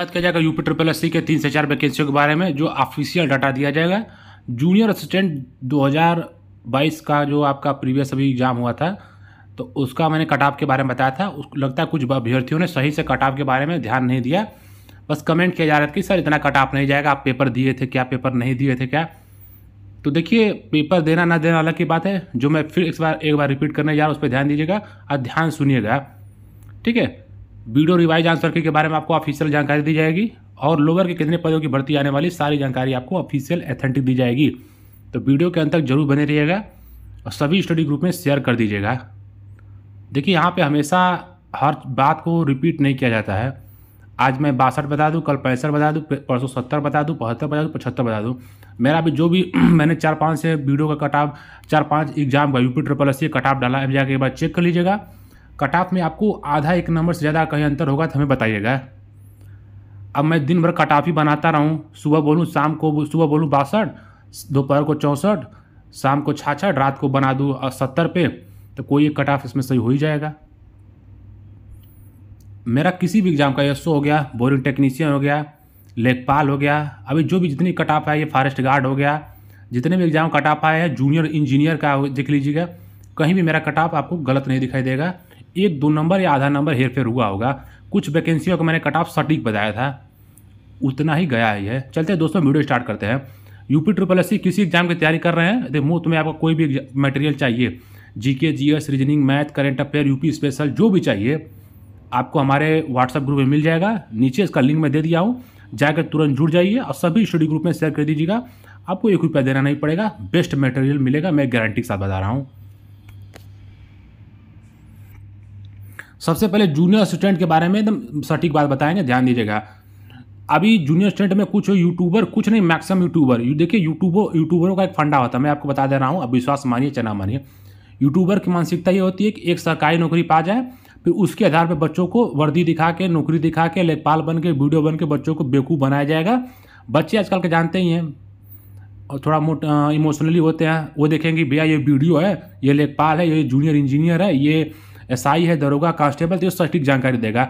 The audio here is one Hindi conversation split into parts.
बात किया जाएगा यूपी ट्रिपल एस के तीन से चार वैकेंसियों के बारे में जो ऑफिशियल डाटा दिया जाएगा जूनियर असिस्टेंट 2022 का जो आपका प्रीवियस अभी एग्ज़ाम हुआ था तो उसका मैंने कटाव के बारे में बताया था उस लगता है कुछ अभ्यर्थियों ने सही से कटाव के बारे में ध्यान नहीं दिया बस कमेंट किया जा रहा था कि सर इतना ऑफ नहीं जाएगा आप पेपर दिए थे क्या पेपर नहीं दिए थे क्या तो देखिए पेपर देना ना देना अलग की बात है जो मैं फिर एक बार एक बार रिपीट करने जा रहा हूँ उस पर ध्यान दीजिएगा और ध्यान सुनिएगा ठीक है बीडो रिवाइज आंसर के बारे में आपको ऑफिशियल जानकारी दी जाएगी और लोअर के कितने पदों की भर्ती आने वाली सारी जानकारी आपको ऑफिशियल एथेंटिक दी जाएगी तो वीडियो के अंत तक जरूर बने रहिएगा और सभी स्टडी ग्रुप में शेयर कर दीजिएगा देखिए यहाँ पे हमेशा हर बात को रिपीट नहीं किया जाता है आज मैं बासठ बता दूँ कल पैंसठ बता दूँ परसों सत्तर बता दूँ बहत्तर बता दूँ पचहत्तर बता दूँ मेरा भी जो भी मैंने चार पाँच से वीडियो का कटाव चार पाँच एग्जाम का यूपी ट्रिपल एस सी कटाव डाला जाके एक बार चेक कर लीजिएगा कट ऑफ में आपको आधा एक नंबर से ज़्यादा कहीं अंतर होगा तो हमें बताइएगा अब मैं दिन भर कट ऑफ ही बनाता रहूँ सुबह बोलूँ शाम को सुबह बोलूँ बासठ दोपहर को चौंसठ शाम को छाछठ रात को बना दूँ सत्तर पे तो कोई एक कट ऑफ इसमें सही हो ही जाएगा मेरा किसी भी एग्ज़ाम का यशो हो गया बोरिंग टेक्नीशियन हो गया लेखपाल हो गया अभी जो भी जितनी कट ऑफ आए ये फॉरेस्ट गार्ड हो गया जितने भी एग्ज़ाम कट ऑफ आए हैं जूनियर इंजीनियर का देख लीजिएगा कहीं भी मेरा कट ऑफ आपको गलत नहीं दिखाई देगा एक दो नंबर या आधा नंबर हेर फेर हुआ होगा कुछ वैकेंसियों का मैंने कट ऑफ सटीक बताया था उतना ही गया ही है चलते दोस्तों वीडियो स्टार्ट करते हैं यूपी ट्रिपल एस किसी एग्जाम की तैयारी कर रहे हैं देखो तुम्हें में आपको कोई भी मटेरियल चाहिए GK GS reasoning math current affair UP special जो भी चाहिए आपको हमारे व्हाट्सएप ग्रुप में मिल जाएगा नीचे इसका लिंक मैं दे दिया हूँ जाकर तुरंत जुड़ जाइए और सभी स्टडी ग्रुप में शेयर कर दीजिएगा आपको एक रुपया देना नहीं पड़ेगा बेस्ट मटेरियल मिलेगा मैं गारंटी के साथ बता रहा हूँ सबसे पहले जूनियर असिस्टेंट के बारे में एकदम सटीक बात बताएंगे ध्यान दीजिएगा अभी जूनियर स्टूडेंट में कुछ यूट्यूबर कुछ नहीं मैक्सिमम यूट्यूबर देखिए यूट्यूबो यूट्यूबरों का एक फंडा होता है मैं आपको बता दे रहा हूँ अब विश्वास मानिए चाहे ना मानिए यूट्यूबर की मानसिकता ये होती है कि एक सरकारी नौकरी पा जाए फिर उसके आधार पर बच्चों को वर्दी दिखा के नौकरी दिखा के लेखपाल बन के वीडियो बन के बच्चों को बेवकूफ़ बनाया जाएगा बच्चे आजकल के जानते ही हैं और थोड़ा मोट इमोशनली होते हैं वो देखेंगे भैया ये वीडियो है ये लेखपाल है ये जूनियर इंजीनियर है ये एसआई है दरोगा कांस्टेबल तो सटीक जानकारी देगा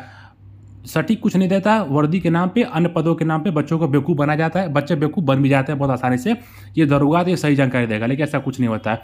सटीक कुछ नहीं देता वर्दी के नाम पे अन्य पदों के नाम पे बच्चों को बेवकूफ़ बनाया जाता है बच्चे बेवकूफ़ बन भी जाते हैं बहुत आसानी से ये दरोगा तो ये सही जानकारी देगा लेकिन ऐसा कुछ नहीं होता है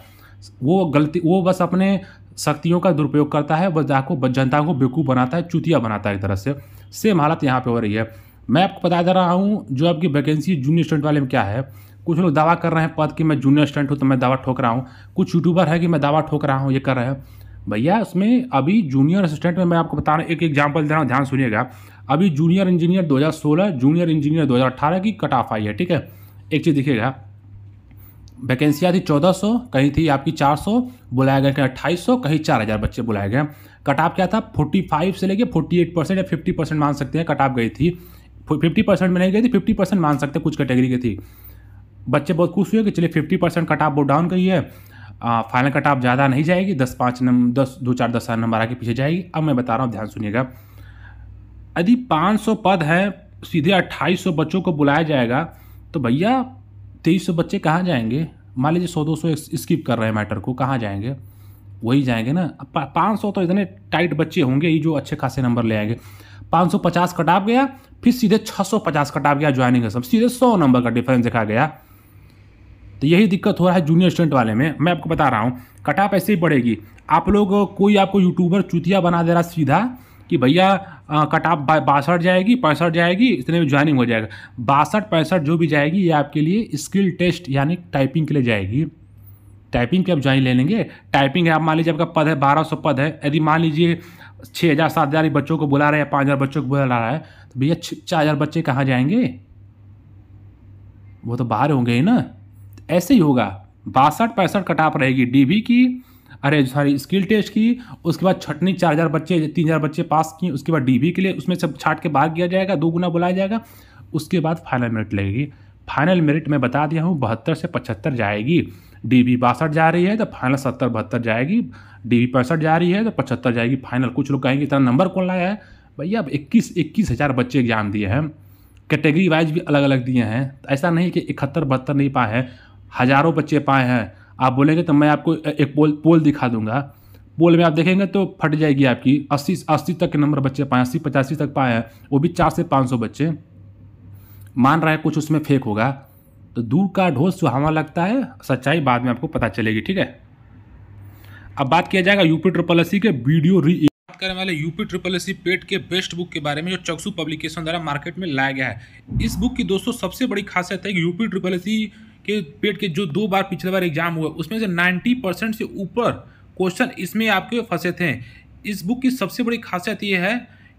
वो गलती वो बस अपने शक्तियों का दुरुपयोग करता है बस को जनता को बेवकूफ़ बनाता है चुतिया बनाता है एक तरह से सेम हालत यहाँ पर हो रही है मैं आपको बता दे रहा हूँ जो आपकी वैकेंसी जूनियर स्टूडेंट वाले में क्या है कुछ लोग दावा कर रहे हैं पद कि मैं जूनियर स्टूडेंट हूँ तो मैं दावा ठोक रहा हूँ कुछ यूट्यूबर है कि मैं दावा ठोक रहा हूँ ये कर रहे हैं भैया इसमें अभी जूनियर असिस्टेंट में मैं आपको बता रहा हूँ एक एग्जाम्पल दे रहा हूँ ध्यान सुनिएगा अभी जूनियर इंजीनियर 2016 जूनियर इंजीनियर 2018 की कट ऑफ आई है ठीक है एक चीज़ दिखेगा वैकेंसियाँ थी 1400 कहीं थी आपकी 400 बुलाया गया कहीं अट्ठाईस कहीं 4000 बच्चे बुलाए गए कट ऑफ क्या था 45 से लेके 48 परसेंट या 50 परसेंट मान सकते हैं कट ऑफ गई थी 50 परसेंट में नहीं गई थी 50 परसेंट मान सकते हैं कुछ कैटेगरी की थी बच्चे बहुत खुश हुए कि चलिए 50 परसेंट कट ऑफ वो डाउन गई है फाइनल कट आप ज़्यादा नहीं जाएगी दस पाँच नंबर दस दो चार दस सात नंबर आके पीछे जाएगी अब मैं बता रहा हूँ ध्यान सुनिएगा यदि 500 पद हैं सीधे 2800 बच्चों को बुलाया जाएगा तो भैया 2300 बच्चे कहाँ जाएंगे मान लीजिए सौ दो सौ स्किप कर रहे हैं मैटर को कहाँ जाएंगे वही जाएंगे ना पाँच सौ तो इतने टाइट बच्चे होंगे ही जो अच्छे खासे नंबर ले आएंगे पाँच सौ पचास कटाप गया फिर सीधे छः सौ पचास कटाप गया ज्वाइनिंग सब सीधे सौ नंबर का डिफरेंस देखा गया तो यही दिक्कत हो रहा है जूनियर स्टूडेंट वाले में मैं आपको बता रहा हूँ कट ऑफ ऐसे ही बढ़ेगी आप लोग कोई आपको यूट्यूबर चुतिया बना दे रहा सीधा कि भैया कट ऑफ बासठ जाएगी पैंसठ जाएगी इतने में ज्वाइनिंग हो जाएगा बासठ पैंसठ जो भी जाएगी ये आपके लिए स्किल टेस्ट यानी टाइपिंग के लिए जाएगी टाइपिंग के आप ज्वाइन ले लेंगे टाइपिंग है आप मान लीजिए आपका पद है बारह सौ पद है यदि मान लीजिए छः हज़ार सात हज़ार बच्चों को बुला रहे हैं पाँच हज़ार बच्चों को बुला रहा है तो भैया चार हज़ार बच्चे कहाँ जाएंगे वो तो बाहर होंगे ही ना ऐसे ही होगा बासठ पैंसठ कटाप रहेगी डी की अरे सॉरी स्किल टेस्ट की उसके बाद छटनी चार हज़ार बच्चे तीन हज़ार बच्चे पास किए उसके बाद डीबी के लिए उसमें सब छाट के बाहर किया जाएगा दो गुना बुलाया जाएगा उसके बाद फाइनल मेरिट लगेगी फाइनल मेरिट मैं बता दिया हूँ बहत्तर से पचहत्तर जाएगी डी बी बासठ जा रही है तो फाइनल सत्तर बहत्तर जाएगी डी बी पैंसठ जा रही है तो पचहत्तर जाएगी फाइनल कुछ लोग कहेंगे इतना नंबर कौन लाया है भैया अब इक्कीस इक्कीस हज़ार बच्चे एग्जाम दिए हैं कैटेगरी वाइज भी अलग अलग दिए हैं ऐसा नहीं कि इकहत्तर बहत्तर नहीं पाए हैं हज़ारों बच्चे पाए हैं आप बोलेंगे तो मैं आपको एक पोल पोल दिखा दूंगा पोल में आप देखेंगे तो फट जाएगी आपकी अस्सी अस्सी तक के नंबर बच्चे पाए अस्सी पचासी तक पाए हैं वो भी चार से पाँच सौ बच्चे मान रहा है कुछ उसमें फेक होगा तो दूर का ढोल सुहावा लगता है सच्चाई बाद में आपको पता चलेगी ठीक है अब बात किया जाएगा यूपी ट्रिपल एस के वीडियो री बात करने वाले यूपी ट्रिपल एस पेट के बेस्ट बुक के बारे में जो चक्सू पब्लिकेशन द्वारा मार्केट में लाया गया है इस बुक की दोस्तों सबसे बड़ी खासियत है कि यूपी ट्रिपल एस के पेट के जो दो बार पिछले बार एग्जाम हुआ उसमें से 90 परसेंट से ऊपर क्वेश्चन इसमें आपके फंसे थे इस बुक की सबसे बड़ी खासियत ये है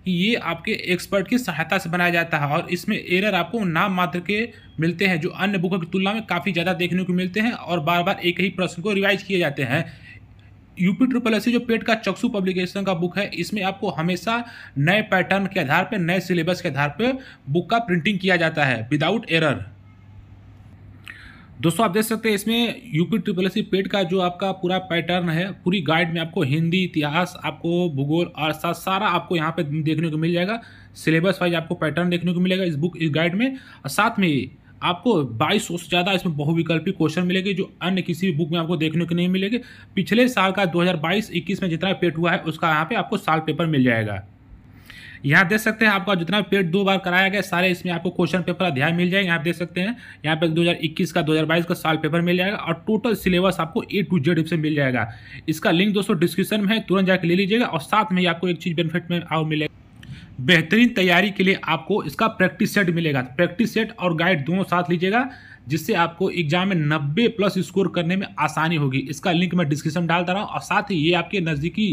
कि ये आपके एक्सपर्ट की सहायता से बनाया जाता है और इसमें एरर आपको नाम मात्र के मिलते हैं जो अन्य बुकों की तुलना में काफ़ी ज़्यादा देखने को मिलते हैं और बार बार एक ही प्रश्न को रिवाइज किए जाते हैं यूपी ट्रिपल एस जो पेट का चक्षु पब्लिकेशन का बुक है इसमें आपको हमेशा नए पैटर्न के आधार पर नए सिलेबस के आधार पर बुक का प्रिंटिंग किया जाता है विदाउट एरर दोस्तों आप देख सकते हैं इसमें यूपी ट्रिपल एस पेड का जो आपका पूरा पैटर्न है पूरी गाइड में आपको हिंदी इतिहास आपको भूगोल और साथ सारा आपको यहाँ पे देखने को मिल जाएगा सिलेबस वाइज आपको पैटर्न देखने को मिलेगा इस बुक इस गाइड में और साथ में आपको बाईस सौ से ज़्यादा इसमें बहुविकल्पी क्वेश्चन मिलेगी जो अन्य किसी भी बुक में आपको देखने को नहीं मिलेगी पिछले साल का दो हज़ार में जितना पेट हुआ है उसका यहाँ पर आपको साल पेपर मिल जाएगा यहाँ देख सकते हैं आपका जितना पेड दो बार कराया गया सारे इसमें आपको क्वेश्चन पेपर अध्याय मिल जाएंगे आप देख सकते हैं यहाँ पे 2021 का 2022 का साल पेपर मिल जाएगा और टोटल सिलेबस आपको ए टू जेड से मिल जाएगा इसका लिंक दोस्तों डिस्क्रिप्शन में है तुरंत जाकर ले लीजिएगा और साथ में आपको एक चीज़ बेनिफिट में आओ मिलेगा बेहतरीन तैयारी के लिए आपको इसका प्रैक्टिस सेट मिलेगा प्रैक्टिस सेट और गाइड दोनों साथ लीजिएगा जिससे आपको एग्जाम में 90 प्लस स्कोर करने में आसानी होगी इसका लिंक मैं डिस्क्रिप्शन डालता रहा हूँ और साथ ही ये आपके नज़दीकी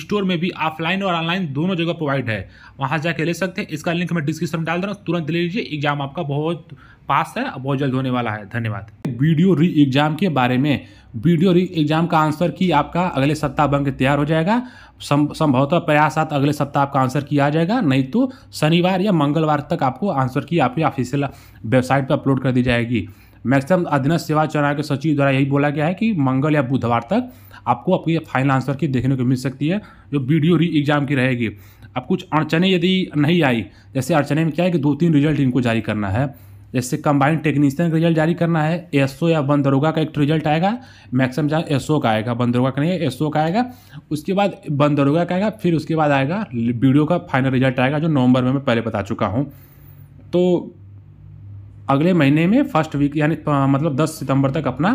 स्टोर में भी ऑफलाइन और ऑनलाइन दोनों जगह प्रोवाइड है वहाँ जाके ले सकते हैं इसका लिंक मैं डिस्क्रिप्शन में डाल दे रहा हूँ तुरंत ले लीजिए एग्जाम आपका बहुत पास है और बहुत जल्द होने वाला है धन्यवाद वीडियो री एग्जाम के बारे में वीडियो री एग्जाम का आंसर की आपका अगले सप्ताह बन के तैयार हो जाएगा संभवतः प्रयास साथ अगले सप्ताह आपका आंसर किया जाएगा नहीं तो शनिवार या मंगलवार तक आपको आंसर की आपकी ऑफिशियल वेबसाइट पर अपलोड कर दी जाएगी मैक्सिमम अधीन सेवा चुनाव के सचिव द्वारा यही बोला गया है कि मंगल या बुधवार तक आपको आपकी फाइनल आंसर की देखने को मिल सकती है जो वीडियो री एग्जाम की रहेगी अब कुछ अड़चने यदि नहीं आई जैसे अड़चने में क्या है कि दो तीन रिजल्ट इनको जारी करना है जैसे कंबाइंड टेक्नीशियन का रिजल्ट जारी करना है एसओ या बंदरोगा का एक रिजल्ट आएगा मैक्सिमम जहाँ एसओ का आएगा बंदरोगा का नहीं एसओ का आएगा उसके बाद बंदरोगा का आएगा फिर उसके बाद आएगा वीडियो का फाइनल रिजल्ट आएगा जो नवंबर में मैं पहले बता चुका हूँ तो अगले महीने में फर्स्ट वीक यानी मतलब 10 सितंबर तक अपना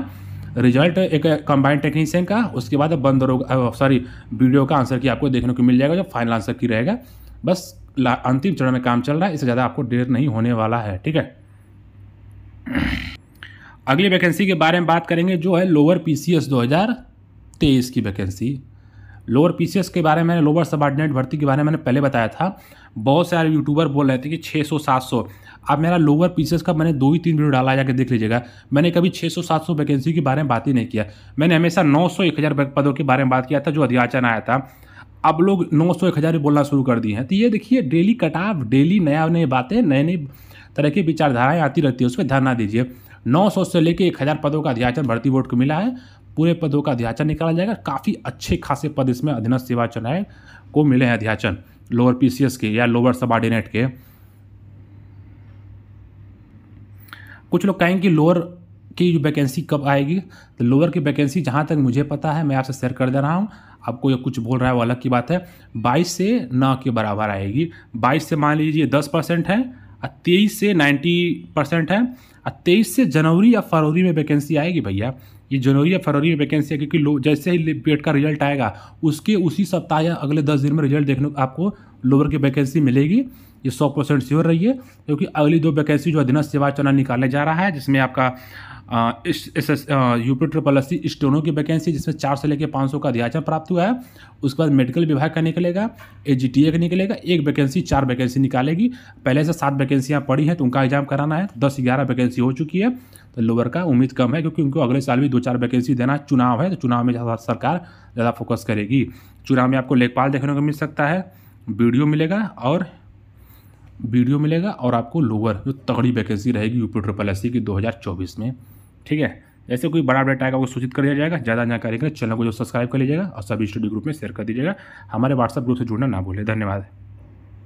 रिजल्ट एक कंबाइंड टेक्नीशियन का उसके बाद रोग सॉरी वीडियो का आंसर की आपको देखने को मिल जाएगा जो फाइनल आंसर की रहेगा बस अंतिम चरण में काम चल रहा है इससे ज़्यादा आपको देर नहीं होने वाला है ठीक है अगली वैकेंसी के बारे में बात करेंगे जो है लोअर पी सी की वैकेंसी लोअर पीसीएस के बारे में लोअर सबॉर्डिनेट भर्ती के बारे में मैंने पहले बताया था बहुत सारे यूट्यूबर बोल रहे थे कि 600 700 अब मेरा लोअर पीसीएस का मैंने दो ही तीन वीडियो डाला जाकर देख लीजिएगा मैंने कभी 600 700 वैकेंसी के बारे में बात ही नहीं किया मैंने हमेशा नौ एक हजार पदों के बारे में बात किया था जो अध्याचन आया था अब लोग नौ सौ एक हज़ार बोलना शुरू कर दिए हैं तो ये देखिए डेली कटाव डेली नया नई बातें नए नए तरह की विचारधाराएं आती रहती है उस पर ध्यान ना दीजिए 900 से लेकर 1000 पदों का अध्याचन भर्ती बोर्ड को मिला है पूरे पदों का अध्याचन निकाला जाएगा काफ़ी अच्छे खासे पद इसमें अधीनस्थ सेवा चुनाव को मिले हैं अध्याचन लोअर पी के या लोअर सबॉर्डिनेट के कुछ लोग कहेंगे कि लोअर की वैकेंसी कब आएगी तो लोअर की वैकेंसी जहाँ तक मुझे पता है मैं आपसे शेयर कर दे रहा हूँ आपको ये कुछ बोल रहा है वो अलग की बात है 22 से 9 के बराबर आएगी 22 से मान लीजिए 10 परसेंट है और तेईस से 90 परसेंट है तेईस से जनवरी या फरवरी में वैकेंसी आएगी भैया ये जनवरी या फरवरी में वैकेंसी है क्योंकि जैसे ही पेट का रिजल्ट आएगा उसके उसी सप्ताह या अगले दस दिन में रिजल्ट देखने को आपको लोअर की वैकेंसी मिलेगी ये सौ परसेंट श्योर रहिए क्योंकि अगली दो वैकेंसी जो अधीनस्थ सेवा चुनाव निकालने जा रहा है जिसमें आपका यूपी ट्रिपल सी स्टोनों की वैकेंसी जिसमें चार से लेकर पाँच सौ का अध्याचन प्राप्त हुआ है उसके बाद मेडिकल विभाग का निकलेगा ए जी टी ए का निकलेगा एक वैकेंसी चार वैकेंसी निकालेगी पहले से सात वैकेंसियाँ पड़ी हैं तो उनका एग्जाम कराना है दस ग्यारह वैकेंसी हो चुकी है तो लोअर का उम्मीद कम है क्योंकि उनको अगले साल भी दो चार वैकेंसी देना चुनाव है तो चुनाव में ज़्यादा सरकार ज़्यादा फोकस करेगी चुनाव में आपको लेखपाल देखने को मिल सकता है वीडियो मिलेगा और वीडियो मिलेगा और आपको लोअर जो तगड़ी वैकेंसी रहेगी यूपी ट्रिपल एस की 2024 में ठीक है ऐसे कोई बड़ा अपडेट आएगा वो सूचित कर दिया जाएगा ज़्यादा जानकारी के लिए चैनल को जो सब्सक्राइब कर लीजिएगा और सभी स्टडी ग्रुप में शेयर कर दीजिएगा हमारे व्हाट्सअप ग्रुप से जुड़ना ना भूलें धन्यवाद